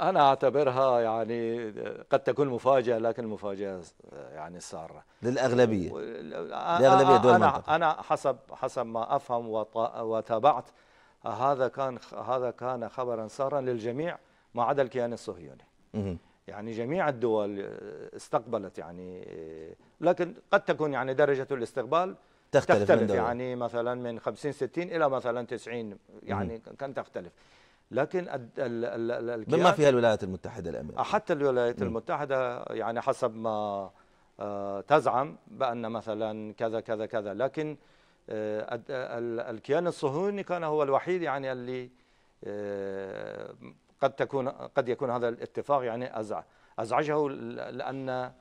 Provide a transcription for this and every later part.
انا اعتبرها يعني قد تكون مفاجاه لكن المفاجاه يعني ساره للاغلبيه للأغلبية دول انا المنطقة. انا حسب حسب ما افهم وتابعت هذا كان هذا كان خبرا سارا للجميع ما عدا الكيان الصهيوني يعني جميع الدول استقبلت يعني لكن قد تكون يعني درجه الاستقبال تختلف, تختلف من يعني مثلا من 50 60 الى مثلا 90 يعني كان تختلف لكن بما فيها الولايات المتحدة الأمريكية حتى الولايات م. المتحدة يعني حسب ما آه، تزعم بأن مثلا كذا كذا كذا لكن آه، الكيان الصهيوني كان هو الوحيد يعني اللي آه، قد تكون قد يكون هذا الاتفاق يعني ازعجه لان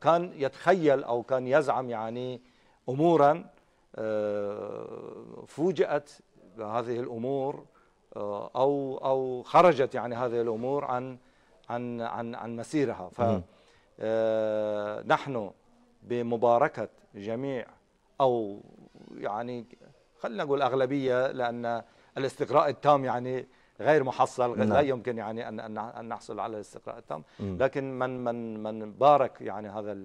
كان يتخيل او كان يزعم يعني امورا فوجئت هذه الامور آه، او او خرجت يعني هذه الامور عن عن عن عن مسيرها ف آه، نحن بمباركه جميع او يعني خلينا نقول اغلبيه لان الاستقراء التام يعني غير محصل لا نعم. يمكن يعني ان ان نحصل على الاستقراء التام لكن من من من بارك يعني هذا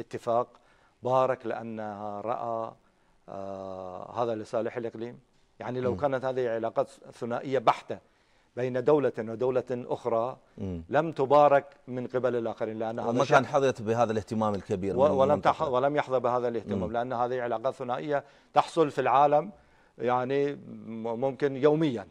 الاتفاق بارك لانها راى آه هذا لصالح الاقليم يعني لو م. كانت هذه علاقات ثنائية بحتة بين دولة ودولة أخرى م. لم تبارك من قبل الآخرين لأن هذا ما كان حظيت بهذا الاهتمام الكبير و... ولم تح... ولم يحظى بهذا الاهتمام م. لأن هذه علاقات ثنائية تحصل في العالم يعني ممكن يوميا م.